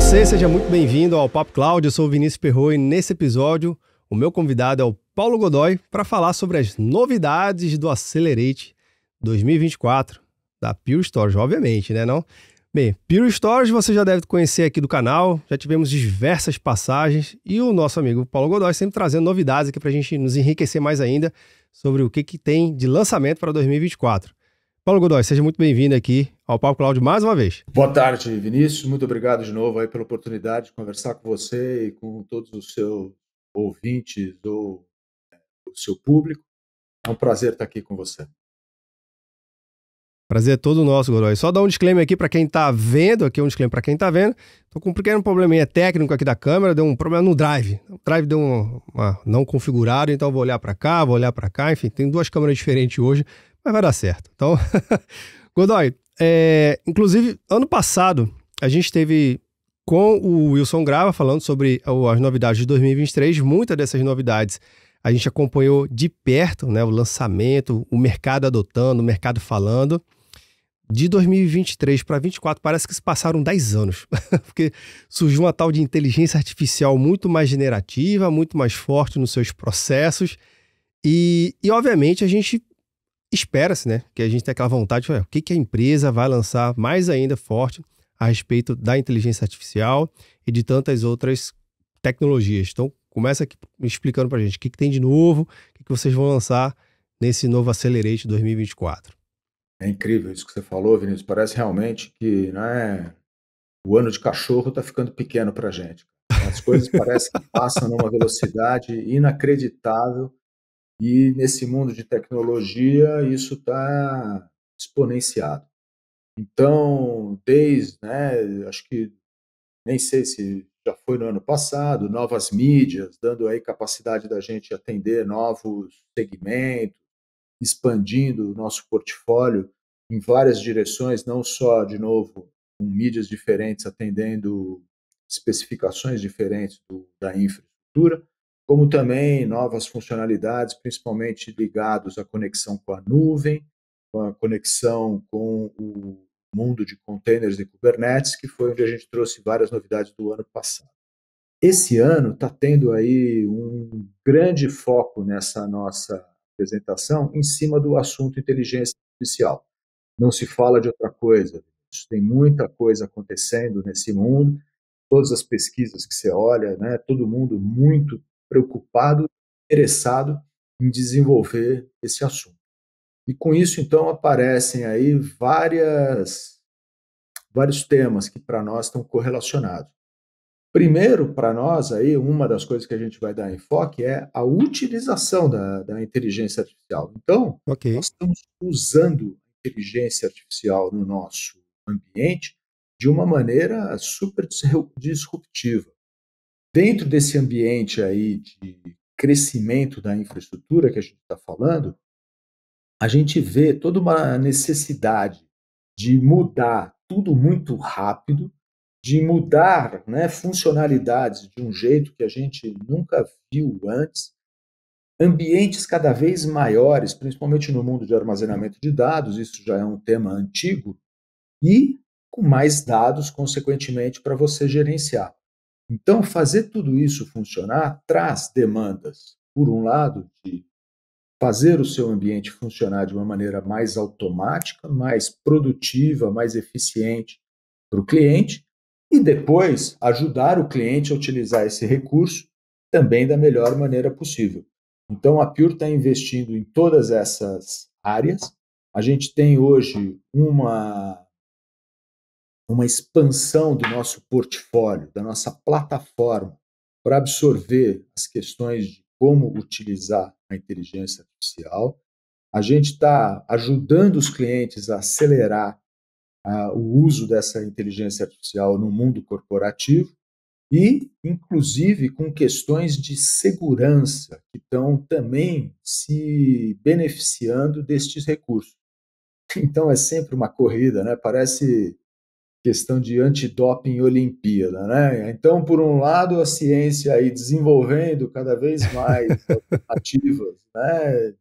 você, seja muito bem-vindo ao Papo Cláudio. Eu sou o Vinícius Perro e nesse episódio o meu convidado é o Paulo Godoy para falar sobre as novidades do Accelerate 2024 da Pure Storage, obviamente, né, não? Bem, Pure Storage você já deve conhecer aqui do canal, já tivemos diversas passagens e o nosso amigo Paulo Godoy sempre trazendo novidades aqui para a gente nos enriquecer mais ainda sobre o que, que tem de lançamento para 2024. Paulo Godoy, seja muito bem-vindo aqui ao Papo Cláudio mais uma vez. Boa tarde, Vinícius. Muito obrigado de novo aí pela oportunidade de conversar com você e com todos os seus ouvintes ou é, o seu público. É um prazer estar aqui com você. Prazer é todo nosso, Godoy. Só dar um disclaimer aqui para quem está vendo, aqui um disclaimer para quem está vendo. Tô com um pequeno probleminha técnico aqui da câmera, deu um problema no drive. O drive deu uma, uma não configurado, então vou olhar para cá, vou olhar para cá, enfim, tem duas câmeras diferentes hoje mas vai dar certo. Então, Godoy, é, inclusive, ano passado, a gente teve com o Wilson Grava falando sobre as novidades de 2023. Muitas dessas novidades a gente acompanhou de perto, né? O lançamento, o mercado adotando, o mercado falando. De 2023 para 2024, parece que se passaram 10 anos, porque surgiu uma tal de inteligência artificial muito mais generativa, muito mais forte nos seus processos. E, e obviamente, a gente espera-se, né, que a gente tem aquela vontade, de, o que, que a empresa vai lançar mais ainda forte a respeito da inteligência artificial e de tantas outras tecnologias. Então, começa aqui explicando para a gente o que, que, tem de novo, o que, que vocês vão lançar nesse novo Accelerate 2024. É incrível isso que você falou, Vinícius. Parece realmente que né, o ano de cachorro está ficando pequeno para a gente. As coisas parecem que passam numa velocidade inacreditável e nesse mundo de tecnologia, isso está exponenciado. Então, desde, né, acho que nem sei se já foi no ano passado, novas mídias, dando aí capacidade da gente atender novos segmentos, expandindo o nosso portfólio em várias direções, não só, de novo, com mídias diferentes, atendendo especificações diferentes do, da infraestrutura, como também novas funcionalidades, principalmente ligados à conexão com a nuvem, com a conexão com o mundo de containers e Kubernetes, que foi onde a gente trouxe várias novidades do ano passado. Esse ano está tendo aí um grande foco nessa nossa apresentação em cima do assunto inteligência artificial. Não se fala de outra coisa. Tem muita coisa acontecendo nesse mundo. Todas as pesquisas que você olha, né, todo mundo muito preocupado, interessado em desenvolver esse assunto. E com isso, então, aparecem aí várias, vários temas que para nós estão correlacionados. Primeiro, para nós, aí, uma das coisas que a gente vai dar enfoque é a utilização da, da inteligência artificial. Então, okay. nós estamos usando inteligência artificial no nosso ambiente de uma maneira super disruptiva dentro desse ambiente aí de crescimento da infraestrutura que a gente está falando, a gente vê toda uma necessidade de mudar tudo muito rápido, de mudar né, funcionalidades de um jeito que a gente nunca viu antes, ambientes cada vez maiores, principalmente no mundo de armazenamento de dados, isso já é um tema antigo, e com mais dados, consequentemente, para você gerenciar. Então, fazer tudo isso funcionar traz demandas, por um lado, de fazer o seu ambiente funcionar de uma maneira mais automática, mais produtiva, mais eficiente para o cliente, e depois ajudar o cliente a utilizar esse recurso também da melhor maneira possível. Então, a Pure está investindo em todas essas áreas. A gente tem hoje uma uma expansão do nosso portfólio, da nossa plataforma, para absorver as questões de como utilizar a inteligência artificial. A gente está ajudando os clientes a acelerar uh, o uso dessa inteligência artificial no mundo corporativo e, inclusive, com questões de segurança que estão também se beneficiando destes recursos. Então é sempre uma corrida, né? Parece questão de antidoping Olimpíada, né? Então, por um lado, a ciência aí desenvolvendo cada vez mais alternativas, né,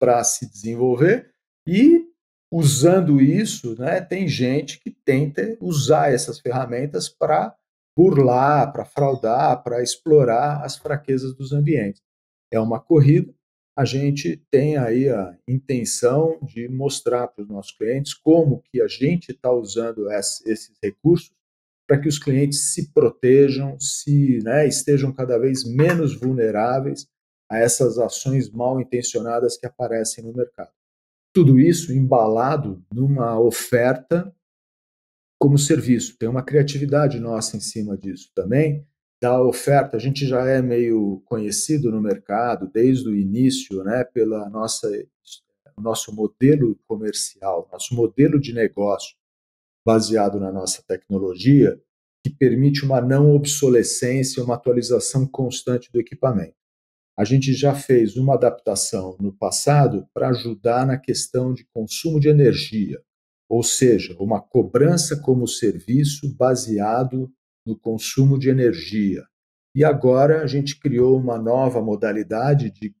para se desenvolver e usando isso, né, tem gente que tenta usar essas ferramentas para burlar, para fraudar, para explorar as fraquezas dos ambientes. É uma corrida a gente tem aí a intenção de mostrar para os nossos clientes como que a gente está usando esses recursos para que os clientes se protejam, se né, estejam cada vez menos vulneráveis a essas ações mal intencionadas que aparecem no mercado. Tudo isso embalado numa oferta como serviço. Tem uma criatividade nossa em cima disso também, da oferta. A gente já é meio conhecido no mercado desde o início, né, pela nossa nosso modelo comercial, nosso modelo de negócio baseado na nossa tecnologia, que permite uma não obsolescência, uma atualização constante do equipamento. A gente já fez uma adaptação no passado para ajudar na questão de consumo de energia, ou seja, uma cobrança como serviço baseado no consumo de energia. E agora a gente criou uma nova modalidade de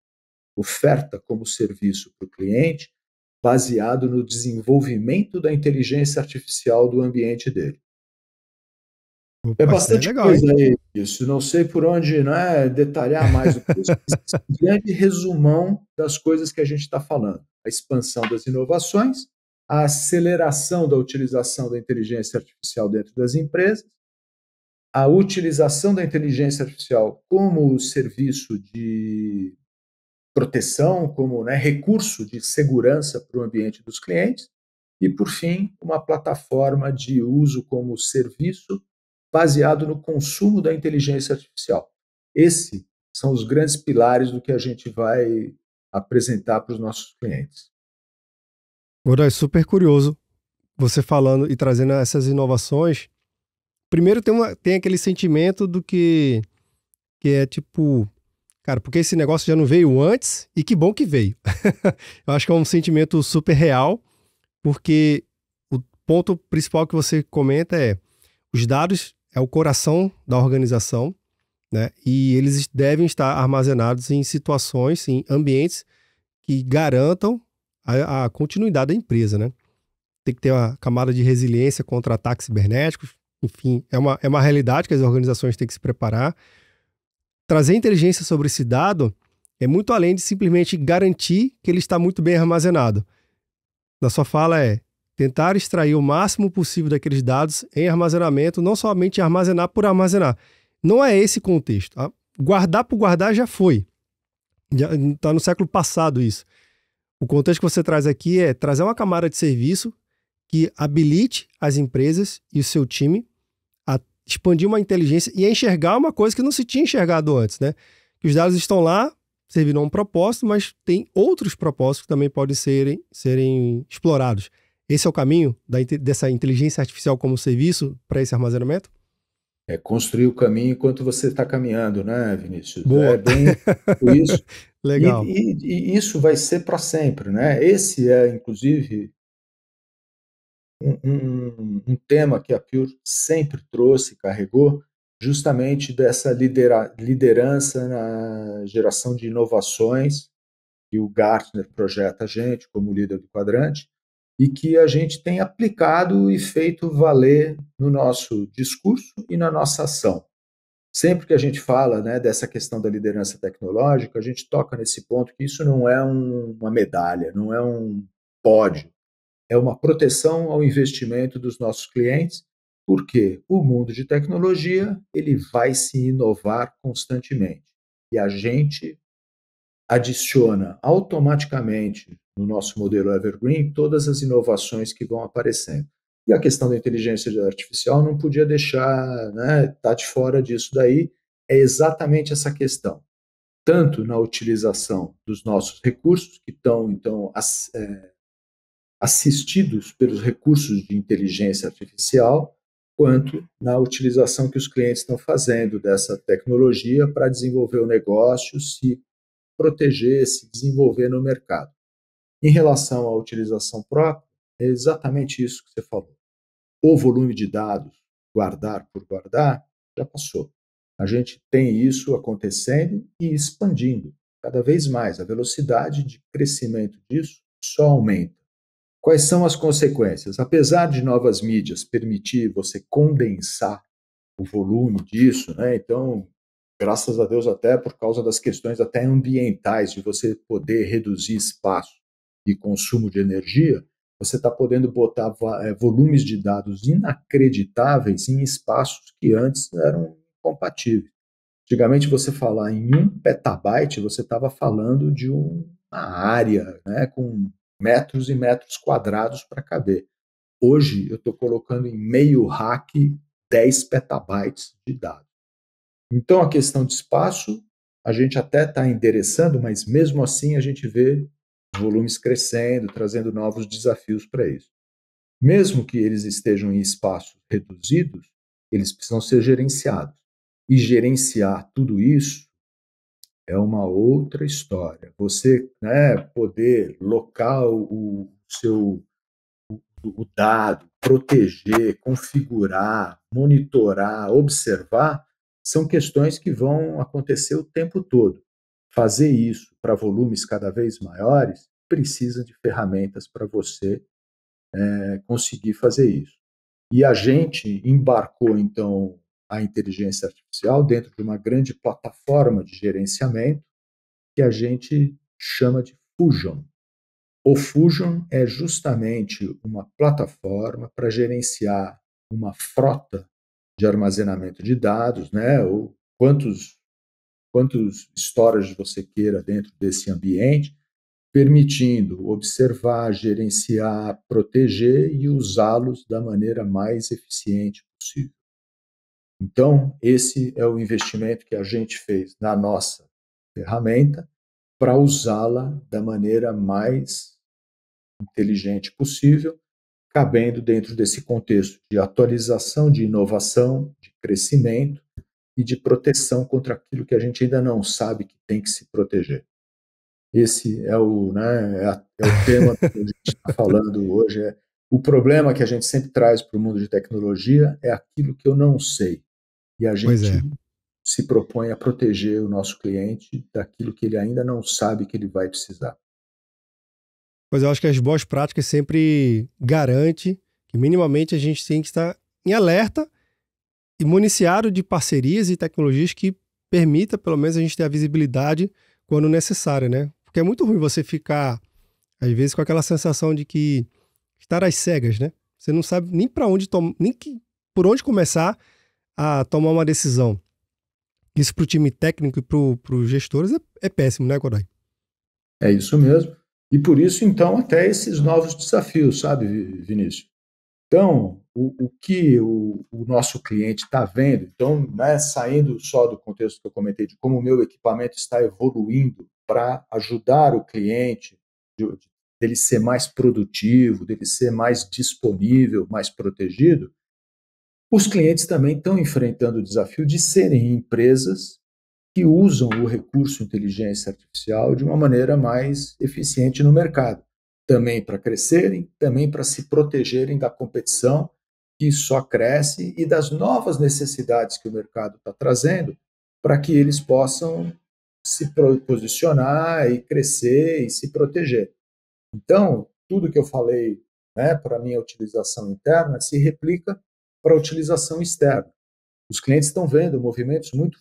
oferta como serviço para o cliente, baseado no desenvolvimento da inteligência artificial do ambiente dele. Opa, é, é bastante é legal, coisa isso. Não sei por onde né, detalhar mais o é um grande resumão das coisas que a gente está falando: a expansão das inovações, a aceleração da utilização da inteligência artificial dentro das empresas a utilização da inteligência artificial como serviço de proteção, como né, recurso de segurança para o ambiente dos clientes, e, por fim, uma plataforma de uso como serviço baseado no consumo da inteligência artificial. Esses são os grandes pilares do que a gente vai apresentar para os nossos clientes. Godoy, super curioso você falando e trazendo essas inovações primeiro tem, uma, tem aquele sentimento do que, que é tipo, cara, porque esse negócio já não veio antes e que bom que veio. eu acho que é um sentimento super real, porque o ponto principal que você comenta é os dados é o coração da organização, né? E eles devem estar armazenados em situações, em ambientes que garantam a, a continuidade da empresa, né? Tem que ter uma camada de resiliência contra ataques cibernéticos, enfim, é uma, é uma realidade que as organizações têm que se preparar. Trazer inteligência sobre esse dado é muito além de simplesmente garantir que ele está muito bem armazenado. Na sua fala é tentar extrair o máximo possível daqueles dados em armazenamento, não somente armazenar por armazenar. Não é esse contexto. Tá? Guardar por guardar já foi. Está no século passado isso. O contexto que você traz aqui é trazer uma camada de serviço que habilite as empresas e o seu time expandir uma inteligência e enxergar uma coisa que não se tinha enxergado antes, né? Que os dados estão lá, serviram a um propósito, mas tem outros propósitos que também podem serem, serem explorados. Esse é o caminho da, dessa inteligência artificial como serviço para esse armazenamento? É construir o caminho enquanto você está caminhando, né, Vinícius? Boa. É bem tipo isso. Legal. E, e, e, isso vai ser para sempre, né? Esse é, inclusive, um, um, tema que a Pure sempre trouxe, carregou, justamente dessa lidera liderança na geração de inovações que o Gartner projeta a gente como líder do quadrante e que a gente tem aplicado e feito valer no nosso discurso e na nossa ação. Sempre que a gente fala né, dessa questão da liderança tecnológica, a gente toca nesse ponto que isso não é um, uma medalha, não é um pódio, é uma proteção ao investimento dos nossos clientes, porque o mundo de tecnologia ele vai se inovar constantemente e a gente adiciona automaticamente no nosso modelo Evergreen todas as inovações que vão aparecendo. E a questão da inteligência artificial não podia deixar, né, tá de fora disso daí, é exatamente essa questão. Tanto na utilização dos nossos recursos, que estão, então, as, é, assistidos pelos recursos de inteligência artificial, quanto na utilização que os clientes estão fazendo dessa tecnologia para desenvolver o negócio, se proteger, se desenvolver no mercado. Em relação à utilização própria, é exatamente isso que você falou. O volume de dados, guardar por guardar, já passou. A gente tem isso acontecendo e expandindo cada vez mais. A velocidade de crescimento disso só aumenta. Quais são as consequências? Apesar de novas mídias permitir você condensar o volume disso, né? Então, graças a Deus até por causa das questões até ambientais de você poder reduzir espaço e consumo de energia, você está podendo botar é, volumes de dados inacreditáveis em espaços que antes eram compatíveis. Antigamente, você falar em um petabyte, você estava falando de uma área né, com metros e metros quadrados para caber. Hoje eu estou colocando em meio rack 10 petabytes de dados. Então a questão de espaço a gente até está endereçando, mas mesmo assim a gente vê volumes crescendo, trazendo novos desafios para isso. Mesmo que eles estejam em espaços reduzidos, eles precisam ser gerenciados. E gerenciar tudo isso é uma outra história. Você né, poder local o seu o, o dado, proteger, configurar, monitorar, observar, são questões que vão acontecer o tempo todo. Fazer isso para volumes cada vez maiores precisa de ferramentas para você é, conseguir fazer isso. E a gente embarcou, então, a inteligência dentro de uma grande plataforma de gerenciamento que a gente chama de Fusion. O Fusion é justamente uma plataforma para gerenciar uma frota de armazenamento de dados, né? Ou quantos quantos storage você queira dentro desse ambiente, permitindo observar, gerenciar, proteger e usá-los da maneira mais eficiente possível. Então, esse é o investimento que a gente fez na nossa ferramenta para usá-la da maneira mais inteligente possível, cabendo dentro desse contexto de atualização, de inovação, de crescimento e de proteção contra aquilo que a gente ainda não sabe que tem que se proteger. Esse é o, né, é, a, é o tema que a gente está falando hoje. É, o problema que a gente sempre traz para o mundo de tecnologia é aquilo que eu não sei. E a é. gente é. se propõe a proteger o nosso cliente daquilo que ele ainda não sabe que ele vai precisar. Pois é, eu acho que as boas práticas sempre garante que minimamente a gente tem que estar em alerta e municiado de parcerias e tecnologias que permita pelo menos a gente ter a visibilidade quando necessário, né? Porque é muito ruim você ficar às vezes com aquela sensação de que estar às cegas, né? Você não sabe nem para onde tomar, nem que, por onde começar a tomar uma decisão. Isso para o time técnico e para os gestores é, é, péssimo, né, Kodai? É isso mesmo. E por isso, então, até esses novos desafios, sabe, Vinícius? Então, o, o que o, o, nosso cliente está vendo, então, né, saindo só do contexto que eu comentei de como o meu equipamento está evoluindo para ajudar o cliente, de, dele ser mais produtivo, dele ser mais disponível, mais protegido, os clientes também estão enfrentando o desafio de serem empresas que usam o recurso inteligência artificial de uma maneira mais eficiente no mercado, também para crescerem, também para se protegerem da competição que só cresce e das novas necessidades que o mercado está trazendo, para que eles possam se posicionar e crescer e se proteger. Então, tudo que eu falei né, para minha utilização interna se replica para utilização externa. Os clientes estão vendo movimentos muito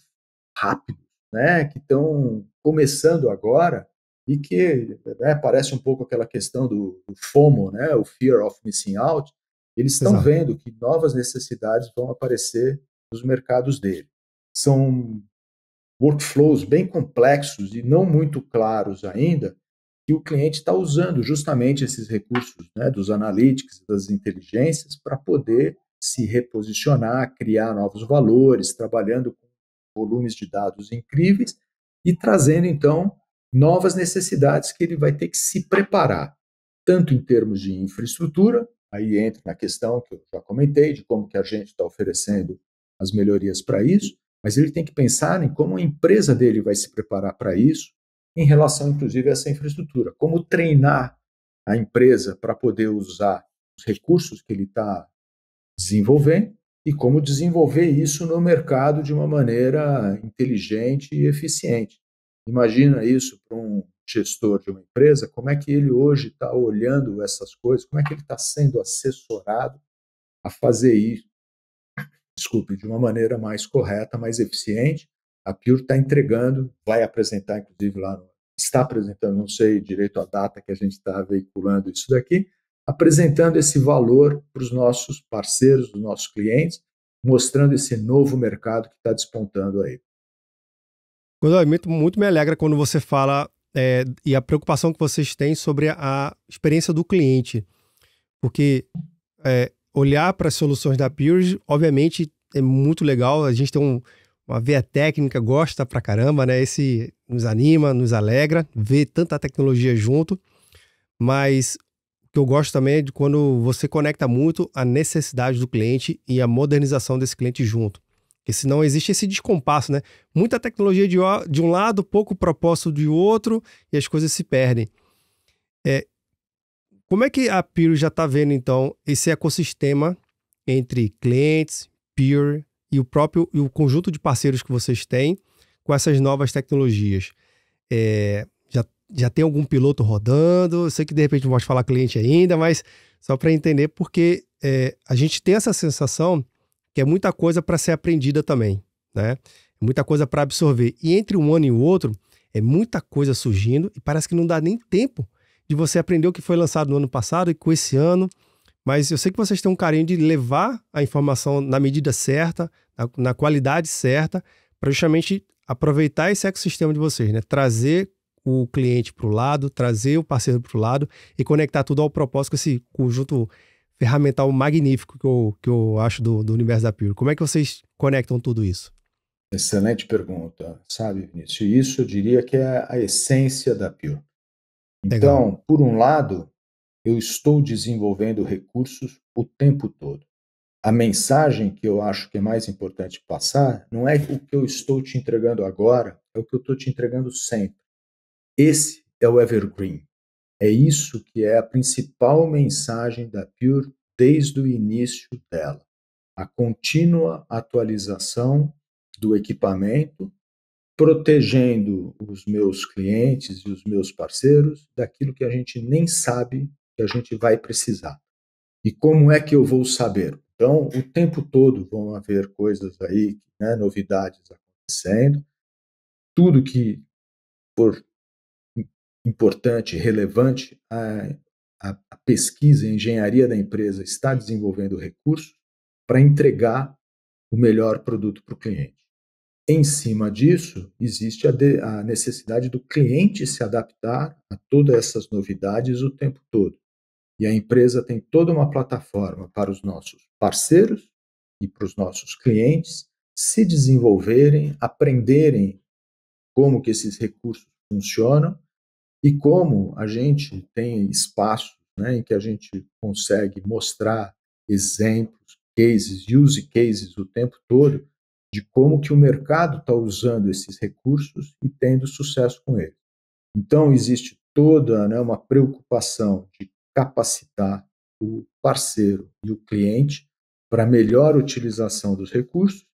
rápidos, né, que estão começando agora e que né, parece um pouco aquela questão do, do, FOMO, né, o Fear of Missing Out. Eles estão vendo que novas necessidades vão aparecer nos mercados dele. São workflows bem complexos e não muito claros ainda, que o cliente está usando justamente esses recursos né, dos analytics, das inteligências, para poder se reposicionar, criar novos valores, trabalhando com volumes de dados incríveis e trazendo então novas necessidades que ele vai ter que se preparar, tanto em termos de infraestrutura, aí entra na questão que eu já comentei de como que a gente está oferecendo as melhorias para isso, mas ele tem que pensar em como a empresa dele vai se preparar para isso, em relação inclusive a essa infraestrutura, como treinar a empresa para poder usar os recursos que ele está desenvolver e como desenvolver isso no mercado de uma maneira inteligente e eficiente. Imagina isso para um gestor de uma empresa, como é que ele hoje está olhando essas coisas, como é que ele está sendo assessorado a fazer isso, desculpe, de uma maneira mais correta, mais eficiente. A Pure está entregando, vai apresentar, inclusive, lá está apresentando, não sei direito a data que a gente está veiculando isso daqui, apresentando esse valor para os nossos parceiros, os nossos clientes, mostrando esse novo mercado que está despontando aí. muito, muito me alegra quando você fala é, e a preocupação que vocês têm sobre a experiência do cliente, porque é, olhar para as soluções da Peers, obviamente, é muito legal, a gente tem um, uma veia técnica, gosta pra caramba, né? Esse nos anima, nos alegra, ver tanta tecnologia junto, mas que eu gosto também é de quando você conecta muito a necessidade do cliente e a modernização desse cliente junto. Porque senão existe esse descompasso, né? Muita tecnologia de, de um lado, pouco propósito de outro e as coisas se perdem. É, como é que a Peer já está vendo, então, esse ecossistema entre clientes, peer e o próprio e o conjunto de parceiros que vocês têm com essas novas tecnologias? É, já tem algum piloto rodando? Eu sei que de repente não pode falar cliente ainda, mas só para entender, porque é, a gente tem essa sensação que é muita coisa para ser aprendida também, né? É muita coisa para absorver. E entre um ano e o outro, é muita coisa surgindo e parece que não dá nem tempo de você aprender o que foi lançado no ano passado e com esse ano. Mas eu sei que vocês têm um carinho de levar a informação na medida certa, na, na qualidade certa, para justamente aproveitar esse ecossistema de vocês, né? Trazer o cliente para o lado, trazer o parceiro para o lado e conectar tudo ao propósito com esse conjunto ferramental magnífico que eu, que eu acho do, do universo da Pure. Como é que vocês conectam tudo isso? Excelente pergunta, sabe, Vinícius? Isso eu diria que é a essência da Pure. Então, Legal. por um lado, eu estou desenvolvendo recursos o tempo todo. A mensagem que eu acho que é mais importante passar não é o que eu estou te entregando agora, é o que eu estou te entregando sempre. Esse é o evergreen. É isso que é a principal mensagem da Pure desde o início dela. A contínua atualização do equipamento, protegendo os meus clientes e os meus parceiros daquilo que a gente nem sabe que a gente vai precisar. E como é que eu vou saber? Então, o tempo todo vão haver coisas aí, né, novidades acontecendo. Tudo que for importante, relevante, a, a, a pesquisa e a engenharia da empresa está desenvolvendo recursos para entregar o melhor produto para o cliente. Em cima disso, existe a, de, a, necessidade do cliente se adaptar a todas essas novidades o tempo todo. E a empresa tem toda uma plataforma para os nossos parceiros e para os nossos clientes se desenvolverem, aprenderem como que esses recursos funcionam e como a gente tem espaço né, em que a gente consegue mostrar exemplos, cases, use cases o tempo todo de como que o mercado está usando esses recursos e tendo sucesso com eles. Então existe toda né, uma preocupação de capacitar o parceiro e o cliente para melhor utilização dos recursos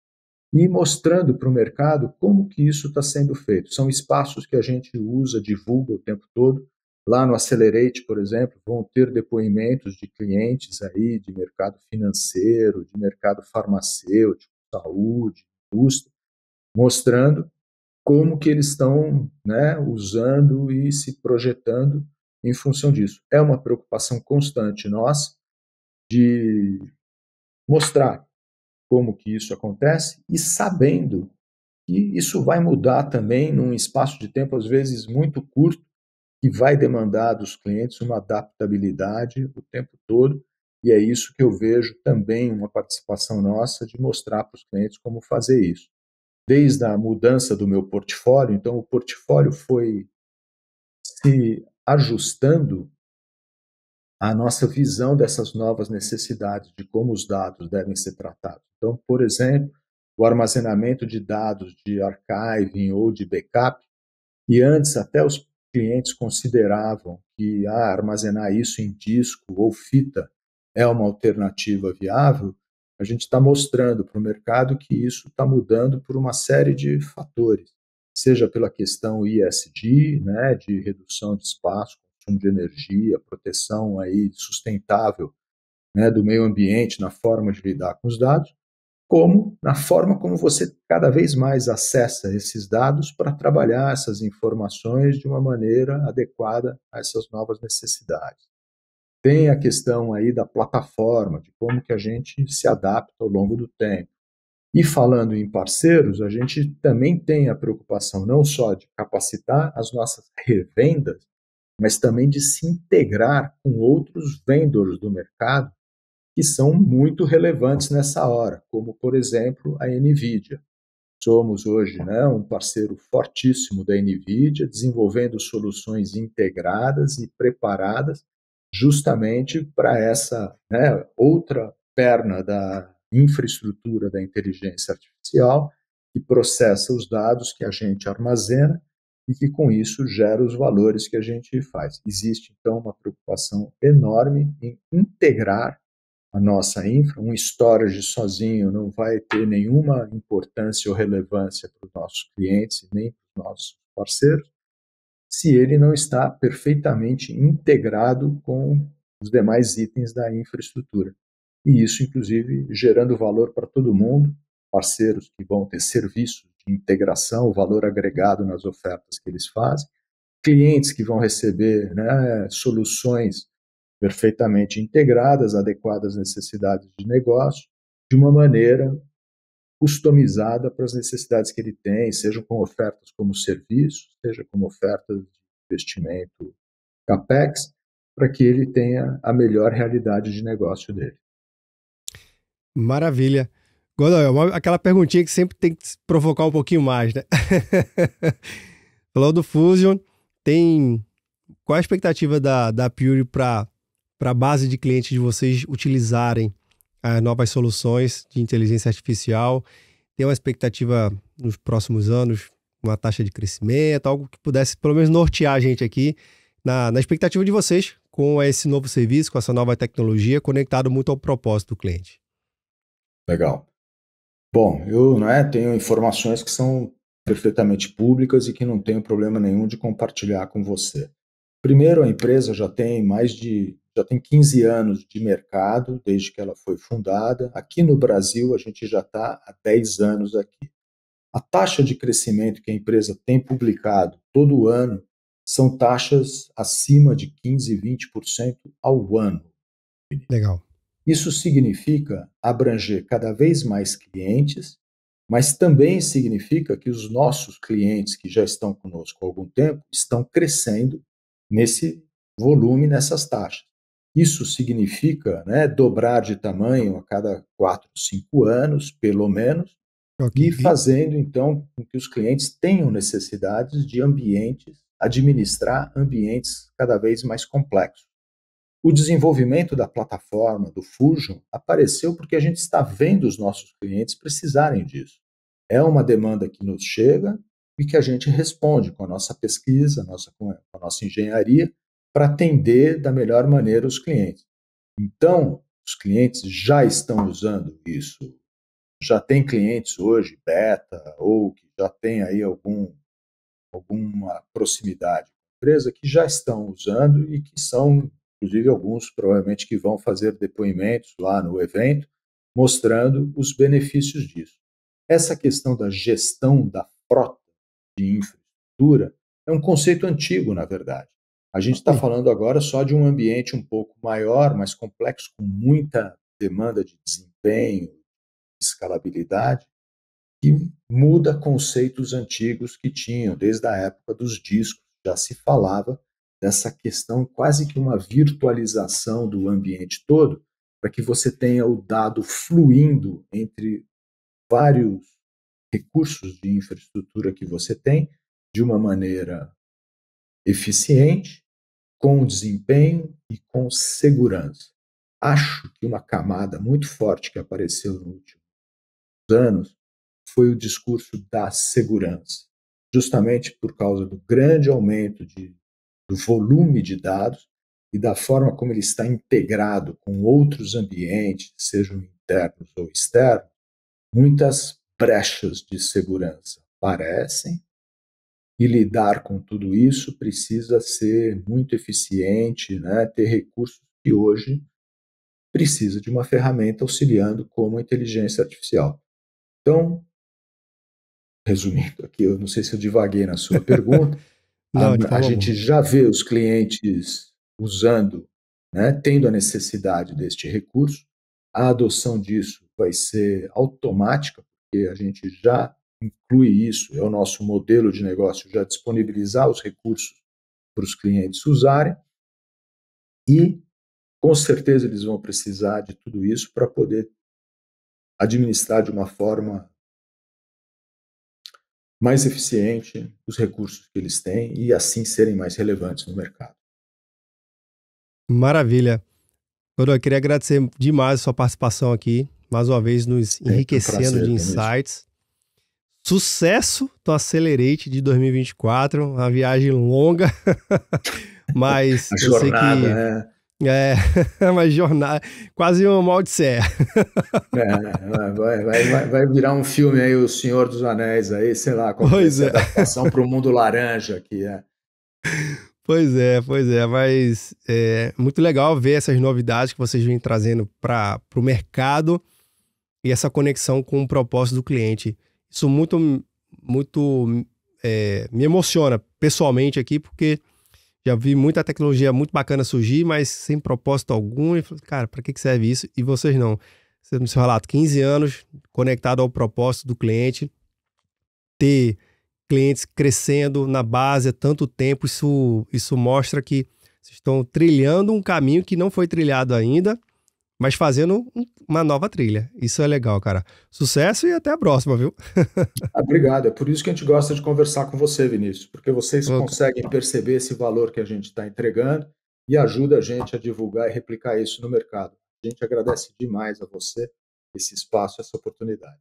e mostrando para o mercado como que isso está sendo feito. São espaços que a gente usa, divulga o tempo todo. Lá no Accelerate, por exemplo, vão ter depoimentos de clientes aí de mercado financeiro, de mercado farmacêutico, saúde, indústria, mostrando como que eles estão né, usando e se projetando em função disso. É uma preocupação constante nossa de mostrar como que isso acontece e sabendo que isso vai mudar também num espaço de tempo às vezes muito curto, que vai demandar dos clientes uma adaptabilidade o tempo todo, e é isso que eu vejo também uma participação nossa de mostrar para os clientes como fazer isso. Desde a mudança do meu portfólio, então o portfólio foi se ajustando a nossa visão dessas novas necessidades, de como os dados devem ser tratados. Então, por exemplo, o armazenamento de dados de archiving ou de backup, e antes até os clientes consideravam que ah, armazenar isso em disco ou fita é uma alternativa viável, a gente está mostrando para o mercado que isso está mudando por uma série de fatores, seja pela questão ISD, né, de redução de espaço, consumo de energia, proteção aí sustentável né, do meio ambiente na forma de lidar com os dados, como na forma como você cada vez mais acessa esses dados para trabalhar essas informações de uma maneira adequada a essas novas necessidades. Tem a questão aí da plataforma, de como que a gente se adapta ao longo do tempo. E falando em parceiros, a gente também tem a preocupação não só de capacitar as nossas revendas, mas também de se integrar com outros vendors do mercado que são muito relevantes nessa hora, como, por exemplo, a NVIDIA. Somos hoje né, um parceiro fortíssimo da NVIDIA, desenvolvendo soluções integradas e preparadas justamente para essa né, outra perna da infraestrutura da inteligência artificial, que processa os dados que a gente armazena e que com isso gera os valores que a gente faz. Existe então uma preocupação enorme em integrar a nossa infra, um storage sozinho não vai ter nenhuma importância ou relevância para os nossos clientes nem para os nossos parceiros, se ele não está perfeitamente integrado com os demais itens da infraestrutura. E isso, inclusive, gerando valor para todo mundo, parceiros que vão ter serviços integração, o valor agregado nas ofertas que eles fazem, clientes que vão receber né, soluções perfeitamente integradas, adequadas às necessidades de negócio, de uma maneira customizada para as necessidades que ele tem, seja com ofertas como serviço, seja como ofertas de investimento capex, para que ele tenha a melhor realidade de negócio dele. Maravilha. Godoy, é uma, aquela perguntinha que sempre tem que provocar um pouquinho mais, né? Falou do Fusion, tem. Qual a expectativa da, da Pure para a base de clientes de vocês utilizarem as novas soluções de inteligência artificial? Tem uma expectativa nos próximos anos, uma taxa de crescimento, algo que pudesse pelo menos nortear a gente aqui na, na expectativa de vocês com esse novo serviço, com essa nova tecnologia, conectado muito ao propósito do cliente. Legal. Bom, eu né, tenho informações que são perfeitamente públicas e que não tenho problema nenhum de compartilhar com você. Primeiro, a empresa já tem mais de já tem 15 anos de mercado desde que ela foi fundada. Aqui no Brasil, a gente já está há 10 anos aqui. A taxa de crescimento que a empresa tem publicado todo ano são taxas acima de 15, 20% ao ano. Legal. Isso significa abranger cada vez mais clientes, mas também significa que os nossos clientes que já estão conosco há algum tempo estão crescendo nesse volume, nessas taxas. Isso significa né, dobrar de tamanho a cada 4, 5 anos, pelo menos, okay. e fazendo então com que os clientes tenham necessidades de ambientes, administrar ambientes cada vez mais complexos. O desenvolvimento da plataforma, do Fusion, apareceu porque a gente está vendo os nossos clientes precisarem disso. É uma demanda que nos chega e que a gente responde com a nossa pesquisa, nossa, com a nossa engenharia, para atender da melhor maneira os clientes. Então, os clientes já estão usando isso. Já tem clientes hoje beta ou que já tem aí algum, alguma proximidade com a empresa que já estão usando e que são inclusive alguns provavelmente que vão fazer depoimentos lá no evento, mostrando os benefícios disso. Essa questão da gestão da frota de infraestrutura é um conceito antigo, na verdade. A gente está falando agora só de um ambiente um pouco maior, mais complexo, com muita demanda de desempenho, escalabilidade, que muda conceitos antigos que tinham, desde a época dos discos, já se falava dessa questão quase que uma virtualização do ambiente todo, para que você tenha o dado fluindo entre vários recursos de infraestrutura que você tem de uma maneira eficiente, com desempenho e com segurança. Acho que uma camada muito forte que apareceu nos últimos anos foi o discurso da segurança, justamente por causa do grande aumento de do volume de dados e da forma como ele está integrado com outros ambientes, sejam internos ou externos, muitas brechas de segurança aparecem e lidar com tudo isso precisa ser muito eficiente, né? ter recursos que hoje precisa de uma ferramenta auxiliando como a inteligência artificial. Então, resumindo aqui, eu não sei se eu divaguei na sua pergunta, não, a, então a gente já vê os clientes usando, né, tendo a necessidade deste recurso. A adoção disso vai ser automática, porque a gente já inclui isso, é o nosso modelo de negócio já disponibilizar os recursos para os clientes usarem. E com certeza eles vão precisar de tudo isso para poder administrar de uma forma mais eficiente os recursos que eles têm e assim serem mais relevantes no mercado. Maravilha. eu queria agradecer demais a sua participação aqui, mais uma vez nos é, enriquecendo é prazer, de insights. Sucesso do Acelerate de 2024, uma viagem longa, mas a jornada, sei que né? É, uma jornada, quase uma odisseia. É, vai, vai, vai, virar um filme aí, O Senhor dos Anéis, aí, sei lá, qual é pois é. adaptação para o mundo laranja aqui, é. Pois é, pois é, mas é muito legal ver essas novidades que vocês vêm trazendo para o mercado e essa conexão com o propósito do cliente. Isso muito, muito é, me emociona pessoalmente aqui, porque já vi muita tecnologia muito bacana surgir, mas sem propósito algum. E falei, cara, para que serve isso? E vocês não. Você no seu relato, 15 anos conectado ao propósito do cliente, ter clientes crescendo na base há tanto tempo, isso, isso mostra que vocês estão trilhando um caminho que não foi trilhado ainda mas fazendo uma nova trilha. Isso é legal, cara. Sucesso e até a próxima, viu? Ah, obrigado. É por isso que a gente gosta de conversar com você, Vinícius, porque vocês Opa. conseguem perceber esse valor que a gente está entregando e ajuda a gente a divulgar e replicar isso no mercado. A gente agradece demais a você esse espaço, essa oportunidade.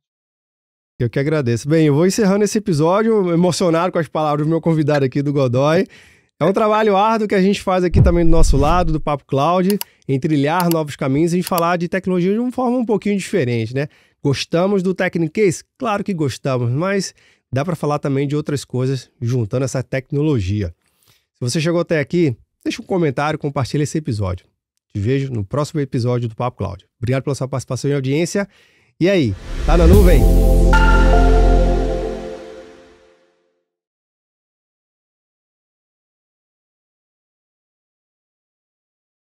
Eu que agradeço. Bem, eu vou encerrando esse episódio, emocionado com as palavras do meu convidado aqui, do Godoy. É um trabalho árduo que a gente faz aqui também do nosso lado, do Papo Cloud, em trilhar novos caminhos e falar de tecnologia de uma forma um pouquinho diferente, né? Gostamos do Technicase? Claro que gostamos, mas dá para falar também de outras coisas juntando essa tecnologia. Se você chegou até aqui, deixa um comentário, compartilha esse episódio. Te vejo no próximo episódio do Papo Cloud. Obrigado pela sua participação e audiência. E aí, tá na nuvem?